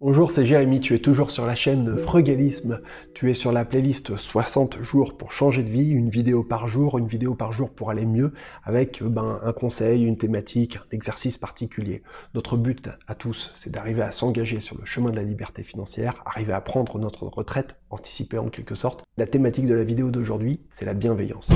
Bonjour, c'est Jérémy, tu es toujours sur la chaîne Frugalisme. Tu es sur la playlist 60 jours pour changer de vie, une vidéo par jour, une vidéo par jour pour aller mieux, avec ben, un conseil, une thématique, un exercice particulier. Notre but à tous, c'est d'arriver à s'engager sur le chemin de la liberté financière, arriver à prendre notre retraite, anticipée en quelque sorte. La thématique de la vidéo d'aujourd'hui, c'est la bienveillance.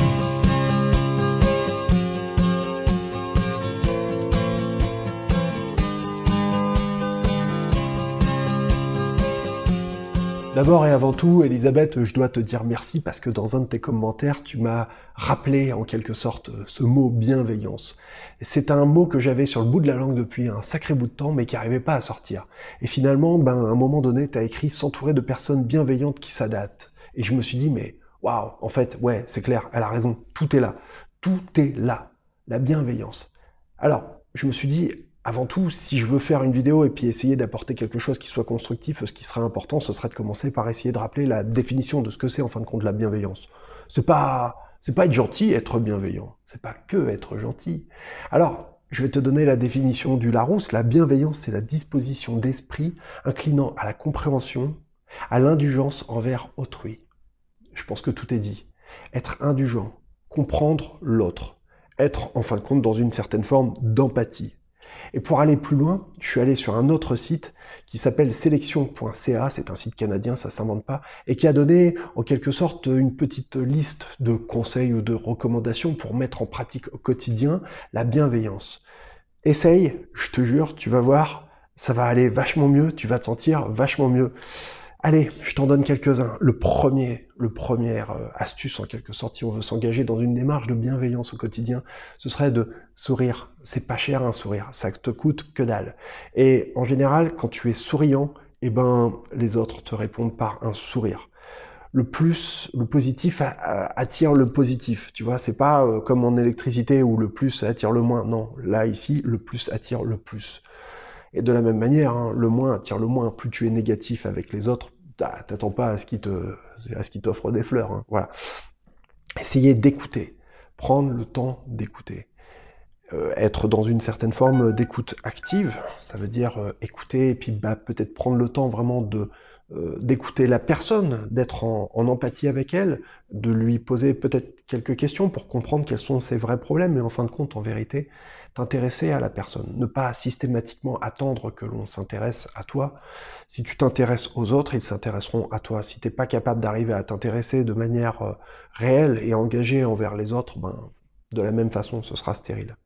D'abord et avant tout, Elisabeth, je dois te dire merci parce que dans un de tes commentaires, tu m'as rappelé en quelque sorte ce mot bienveillance. C'est un mot que j'avais sur le bout de la langue depuis un sacré bout de temps mais qui n'arrivait pas à sortir. Et finalement, ben, à un moment donné, tu as écrit s'entourer de personnes bienveillantes qui s'adaptent. Et je me suis dit, mais waouh, en fait, ouais, c'est clair, elle a raison, tout est là. Tout est là. La bienveillance. Alors, je me suis dit, avant tout, si je veux faire une vidéo et puis essayer d'apporter quelque chose qui soit constructif, ce qui serait important, ce serait de commencer par essayer de rappeler la définition de ce que c'est en fin de compte la bienveillance. C'est pas, pas être gentil, être bienveillant. C'est pas que être gentil. Alors, je vais te donner la définition du Larousse. La bienveillance, c'est la disposition d'esprit inclinant à la compréhension, à l'indulgence envers autrui. Je pense que tout est dit. Être indulgent, comprendre l'autre, être en fin de compte dans une certaine forme d'empathie. Et pour aller plus loin, je suis allé sur un autre site qui s'appelle sélection.ca, c'est un site canadien, ça ne s'invente pas, et qui a donné en quelque sorte une petite liste de conseils ou de recommandations pour mettre en pratique au quotidien la bienveillance. Essaye, je te jure, tu vas voir, ça va aller vachement mieux, tu vas te sentir vachement mieux. Allez, je t'en donne quelques-uns. Le premier, le première euh, astuce en quelque sorte, si on veut s'engager dans une démarche de bienveillance au quotidien, ce serait de sourire. C'est pas cher un sourire, ça te coûte que dalle. Et en général, quand tu es souriant, eh ben les autres te répondent par un sourire le plus, le positif attire le positif. Tu vois, c'est pas euh, comme en électricité où le plus attire le moins. Non, là ici, le plus attire le plus. Et de la même manière, hein, le moins attire le moins. Plus tu es négatif avec les autres, bah, t'attends pas à ce qu'ils te, à ce t'offrent des fleurs. Hein. voilà. Essayez d'écouter, prendre le temps d'écouter. Euh, être dans une certaine forme d'écoute active, ça veut dire euh, écouter et puis bah, peut-être prendre le temps vraiment de euh, d'écouter la personne, d'être en, en, empathie avec elle, de lui poser peut-être quelques questions pour comprendre quels sont ses vrais problèmes, mais en fin de compte, en vérité, t'intéresser à la personne, ne pas systématiquement attendre que l'on s'intéresse à toi. Si tu t'intéresses aux autres, ils s'intéresseront à toi. Si tu n'es pas capable d'arriver à t'intéresser de manière euh, réelle et engagée envers les autres, ben, de la même façon, ce sera stérile.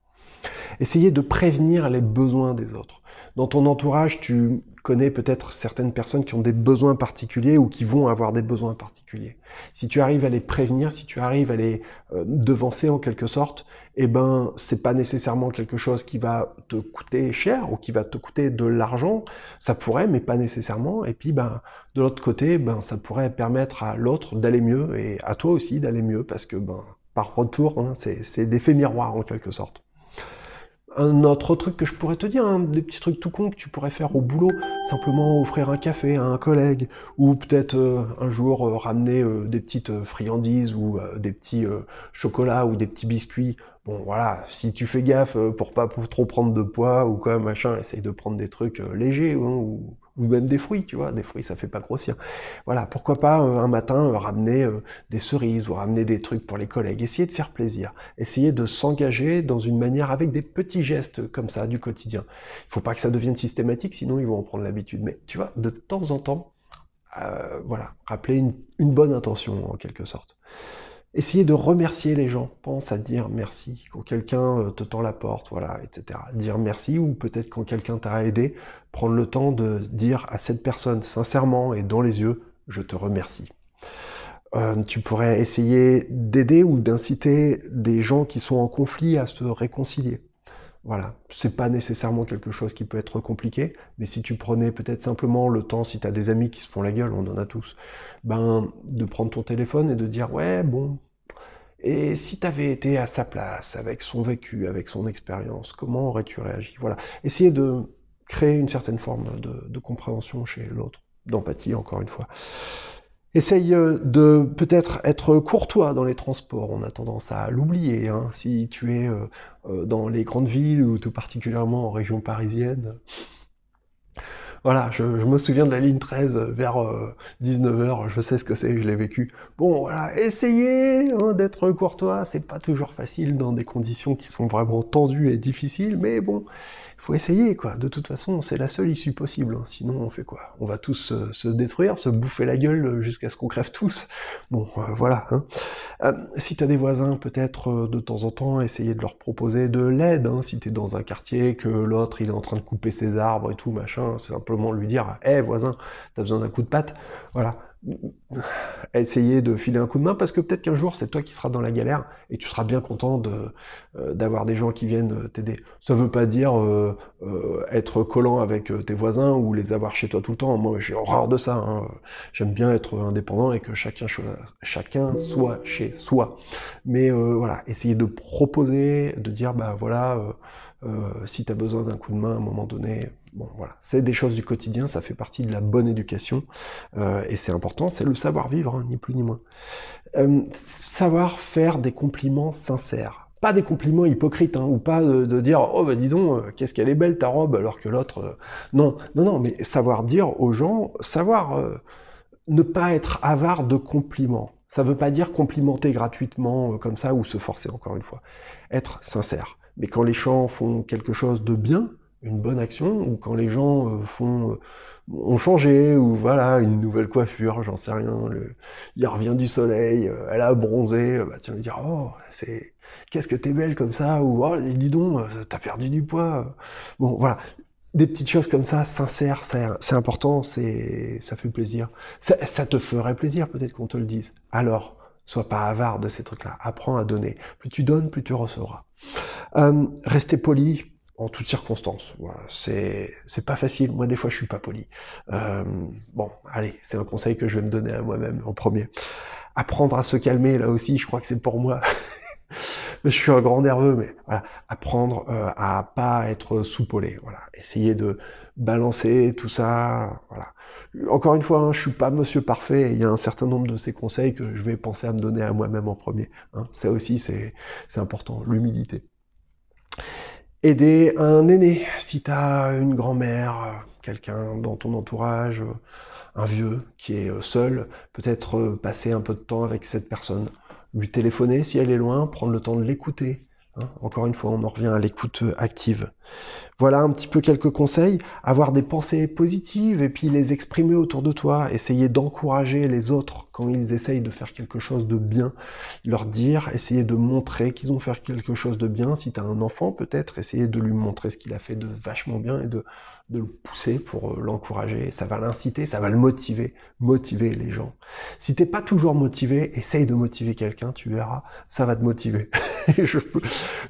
Essayez de prévenir les besoins des autres. Dans ton entourage, tu connais peut-être certaines personnes qui ont des besoins particuliers ou qui vont avoir des besoins particuliers. Si tu arrives à les prévenir, si tu arrives à les euh, devancer en quelque sorte, eh ben c'est pas nécessairement quelque chose qui va te coûter cher ou qui va te coûter de l'argent. Ça pourrait, mais pas nécessairement. Et puis ben de l'autre côté, ben ça pourrait permettre à l'autre d'aller mieux et à toi aussi d'aller mieux parce que ben par retour, hein, c'est l'effet miroir en quelque sorte. Un autre truc que je pourrais te dire, hein, des petits trucs tout con que tu pourrais faire au boulot, simplement offrir un café à un collègue, ou peut-être euh, un jour euh, ramener euh, des petites friandises ou des petits chocolats ou des petits biscuits. Bon voilà, si tu fais gaffe pour pas trop prendre de poids ou quoi, machin, essaye de prendre des trucs légers hein, ou ou même des fruits, tu vois, des fruits ça fait pas grossir. Voilà, pourquoi pas euh, un matin euh, ramener euh, des cerises ou ramener des trucs pour les collègues, essayer de faire plaisir, essayer de s'engager dans une manière avec des petits gestes comme ça du quotidien. Il faut pas que ça devienne systématique, sinon ils vont en prendre l'habitude. Mais tu vois, de temps en temps, voilà, rappeler une, une bonne intention en quelque sorte. Essayez de remercier les gens. Pense à dire merci quand quelqu'un te tend la porte, voilà, etc. Dire merci ou peut-être quand quelqu'un t'a aidé, prendre le temps de dire à cette personne sincèrement et dans les yeux, je te remercie. Euh, tu pourrais essayer d'aider ou d'inciter des gens qui sont en conflit à se réconcilier. Voilà, c'est pas nécessairement quelque chose qui peut être compliqué, mais si tu prenais peut-être simplement le temps, si tu as des amis qui se font la gueule, on en a tous, ben, de prendre ton téléphone et de dire ouais, bon, et si tu avais été à sa place, avec son vécu, avec son expérience, comment aurais-tu réagi Voilà, essayer de créer une certaine forme de, compréhension chez l'autre, d'empathie encore une fois. Essaye euh, de peut-être être courtois dans les transports, on a tendance à l'oublier. Hein. Si tu es euh, euh, dans les grandes villes ou tout particulièrement en région parisienne, voilà, je, me souviens de la ligne 13 vers 19h, je sais ce que c'est, je l'ai vécu. Bon, voilà, essayez hein, d'être courtois, c'est pas toujours facile dans des conditions qui sont vraiment tendues et difficiles, mais bon, il faut essayer, quoi. De toute façon, c'est la seule issue possible. Hein. Sinon, on fait quoi On va tous euh, se, détruire, se bouffer la gueule euh, jusqu'à ce qu'on crève tous. Bon, euh, voilà. Hein. si t'as des voisins, peut-être de temps en temps, essayer de leur proposer de l'aide. Hein. Si t'es dans un quartier, que l'autre il est en train de couper ses arbres et tout, machin, c'est simplement lui dire Hé eh, hey, voisin, t'as besoin d'un coup de patte. Voilà. Euh, essayer de filer un coup de main parce que peut-être qu'un jour c'est toi qui seras dans la galère et tu seras bien content euh, d'avoir des gens qui viennent euh, t'aider. Ça veut pas dire être collant avec tes voisins ou les avoir chez toi tout le temps. Moi j'ai horreur de ça. Hein. J'aime bien être indépendant et que chacun, chacun soit chez soi. Mais voilà, essayer de proposer, de dire bah voilà, euh, si tu as besoin d'un coup de main à un moment donné, c'est des choses du quotidien, ça fait partie de la bonne éducation, euh, et c'est important, c'est le savoir-vivre, hein, ni plus ni moins. Euh, savoir faire des compliments sincères pas des compliments hypocrites, hein, ou pas de, dire oh bah dis donc, qu'est-ce qu'elle est belle ta robe, alors que l'autre. non, non, non, mais savoir dire aux gens, savoir ne pas être avare de compliments. Ça ne veut pas dire complimenter gratuitement comme ça ou se forcer encore une fois. Être sincère. Mais quand les gens font quelque chose de bien, une bonne action, ou quand les gens euh, font euh, ont changé, ou voilà, une nouvelle coiffure, j'en sais rien, il revient du soleil, euh, elle a bronzé, bah, tu vas me dire, oh, c'est, qu'est-ce que t'es belle comme ça, ou oh, dis donc, t'as perdu du poids. Bon, voilà. Des petites choses comme ça, sincères, c'est important, ça fait plaisir. ça te ferait plaisir, peut-être qu'on te le dise. Alors, Sois pas avare de ces trucs-là. Apprends à donner. Plus tu donnes, plus tu recevras. Euh, poli en toutes circonstances. Voilà, c'est pas facile. Moi, des fois, je suis pas poli. Euh, bon, allez, c'est un conseil que je vais me donner à moi-même en premier. Apprendre à se calmer, là aussi, je crois que c'est pour moi. je suis un grand nerveux, mais voilà, apprendre euh, à pas être sous-polé, Voilà, essayer de balancer tout ça. Voilà, encore une fois, je hein, je suis pas monsieur parfait. Il y a un certain nombre de ces conseils que je vais penser à me donner à moi-même en premier. Hein. Ça aussi, c'est important, l'humilité. Aider un aîné, si tu as une grand-mère, quelqu'un dans ton entourage, un vieux qui est euh, seul, peut-être euh, passer un peu de temps avec cette personne, lui téléphoner si elle est loin, prendre le temps de l'écouter. Hein. Encore une fois, on en revient à l'écoute euh, active. Voilà un petit peu quelques conseils. Avoir des pensées positives et puis les exprimer autour de toi. Essayer d'encourager les autres quand ils essayent de faire quelque chose de bien. Leur dire, essayer de montrer qu'ils ont fait quelque chose de bien. Si tu as un enfant, peut-être, essayer de lui montrer ce qu'il a fait de vachement bien et de, le pousser pour euh, l'encourager. Ça va l'inciter, ça va le motiver. Motiver les gens. Si t'es pas toujours motivé, essaye de motiver quelqu'un, tu verras, ça va te motiver. je,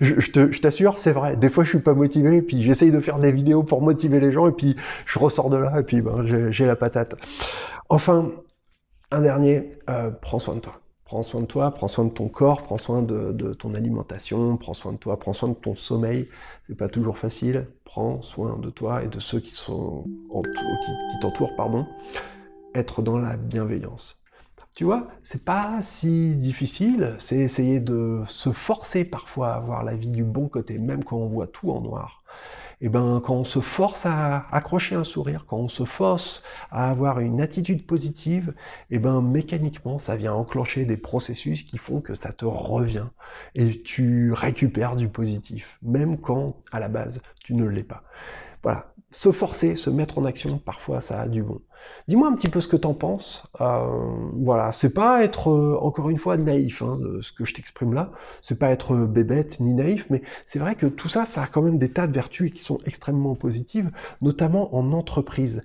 je t'assure, c'est vrai. Des fois, je suis pas motivé puis j'essaye de faire des vidéos pour motiver les gens, et puis je ressors de là, et puis ben, j'ai la patate. Enfin, un dernier, euh, prends soin de toi. Prends soin de toi, prends soin de ton corps, prends soin de, ton alimentation, prends soin de toi, prends soin de ton sommeil. C'est pas toujours facile. Prends soin de toi et de ceux qui sont en, qui t'entourent, pardon. Être dans la bienveillance. Tu vois, c'est pas si difficile, c'est essayer de se forcer parfois à voir la vie du bon côté, même quand on voit tout en noir. Et eh ben, quand on se force à accrocher un sourire, quand on se force à avoir une attitude positive, et eh ben, mécaniquement, ça vient enclencher des processus qui font que ça te revient et tu récupères du positif, même quand à la base tu ne l'es pas. Voilà, se forcer, se mettre en action, parfois ça a du bon. Dis-moi un petit peu ce que t'en penses. Euh, voilà, c'est pas être euh, encore une fois naïf, hein, de ce que je t'exprime là. C'est pas être euh, bébête ni naïf, mais c'est vrai que tout ça, ça a quand même des tas de vertus qui sont extrêmement positives, notamment en entreprise.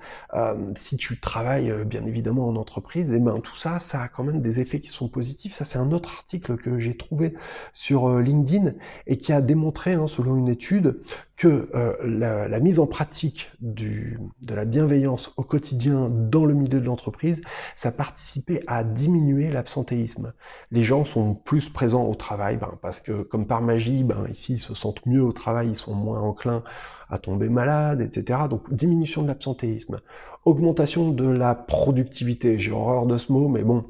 si tu travailles bien évidemment en entreprise, et eh ben, tout ça, ça a quand même des effets qui sont positifs. Ça, c'est un autre article que j'ai trouvé sur LinkedIn et qui a démontré, hein, selon une étude, que la, mise en pratique de la bienveillance au quotidien dans le milieu de l'entreprise, ça participait à diminuer l'absentéisme. Les gens sont plus présents au travail ben, parce que, comme par magie, ben, ici, ils se sentent mieux au travail, ils sont moins enclins à tomber malade, etc. Donc, diminution de l'absentéisme. Augmentation de la productivité. J'ai horreur de ce mot, mais bon,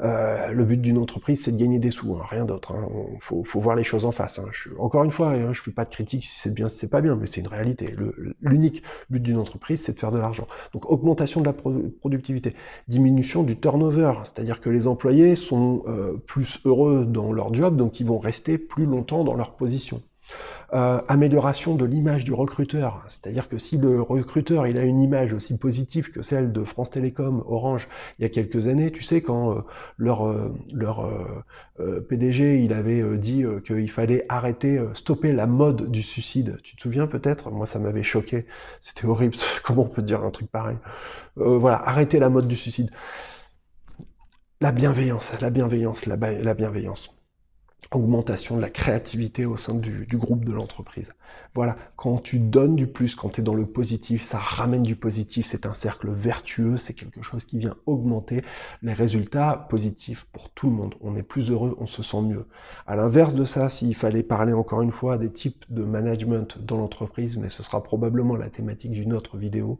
euh, le but d'une entreprise, c'est de gagner des sous, hein, rien d'autre. Hein. Faut, voir les choses en face. Hein. encore une fois, hein, je ne fais pas de critique si c'est bien, si c'est pas bien, mais c'est une réalité. L'unique but d'une entreprise, c'est de faire de l'argent. Donc augmentation de la productivité, diminution du turnover, c'est-à-dire que les employés sont euh, plus heureux dans leur job, donc ils vont rester plus longtemps dans leur position. Euh, amélioration de l'image du recruteur, c'est-à-dire que si le recruteur il a une image aussi positive que celle de France Télécom, Orange, il y a quelques années, tu sais quand euh, leur, euh, leur PDG il avait dit qu'il fallait arrêter, stopper la mode du suicide. Tu te souviens peut-être Moi ça m'avait choqué, c'était horrible. Comment on peut dire un truc pareil Voilà, arrêter la mode du suicide. La bienveillance, la bienveillance, la bienveillance augmentation de la créativité au sein du, groupe de l'entreprise. Voilà, quand tu donnes du plus, quand tu es dans le positif, ça ramène du positif, c'est un cercle vertueux, c'est quelque chose qui vient augmenter les résultats positifs pour tout le monde. On est plus heureux, on se sent mieux. À l'inverse de ça, s'il fallait parler encore une fois des types de management dans l'entreprise, mais ce sera probablement la thématique d'une autre vidéo,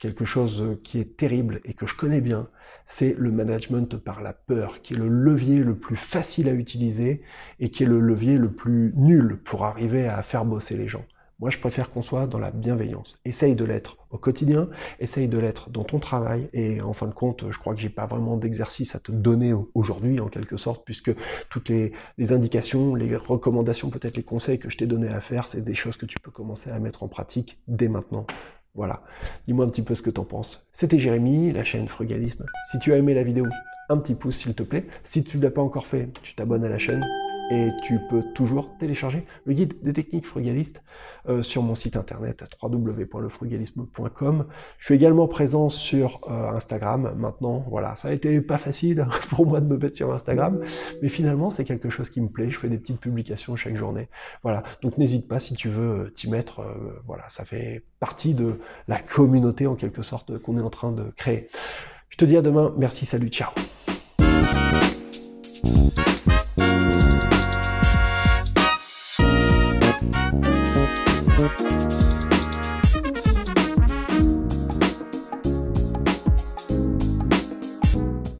quelque chose qui est terrible et que je connais bien, c'est le management par la peur, qui est le levier le plus facile à utiliser et qui est le levier le plus nul pour arriver à faire bosser les gens. Moi, je préfère qu'on soit dans la bienveillance. Essaye de l'être au quotidien, essaye de l'être dans ton travail. Et en fin de compte, je crois que j'ai pas vraiment d'exercice à te donner aujourd'hui, en quelque sorte, puisque toutes les, les indications, les recommandations, peut-être les conseils que je t'ai donnés à faire, c'est des choses que tu peux commencer à mettre en pratique dès maintenant. Voilà. Dis-moi un petit peu ce que t'en penses. C'était Jérémy, la chaîne Frugalisme. Si tu as aimé la vidéo, un petit pouce s'il te plaît. Si tu ne l'as pas encore fait, tu t'abonnes à la chaîne et tu peux toujours télécharger le guide des techniques frugalistes euh, sur mon site internet www.lefrugalisme.com. Je suis également présent sur euh, Instagram maintenant. Voilà, ça a été pas facile pour moi de me mettre sur Instagram, mais finalement c'est quelque chose qui me plaît. Je fais des petites publications chaque journée. Voilà, donc n'hésite pas si tu veux euh, t'y mettre. voilà, ça fait partie de la communauté en quelque sorte qu'on est en train de créer. Je te dis à demain. Merci, salut, ciao.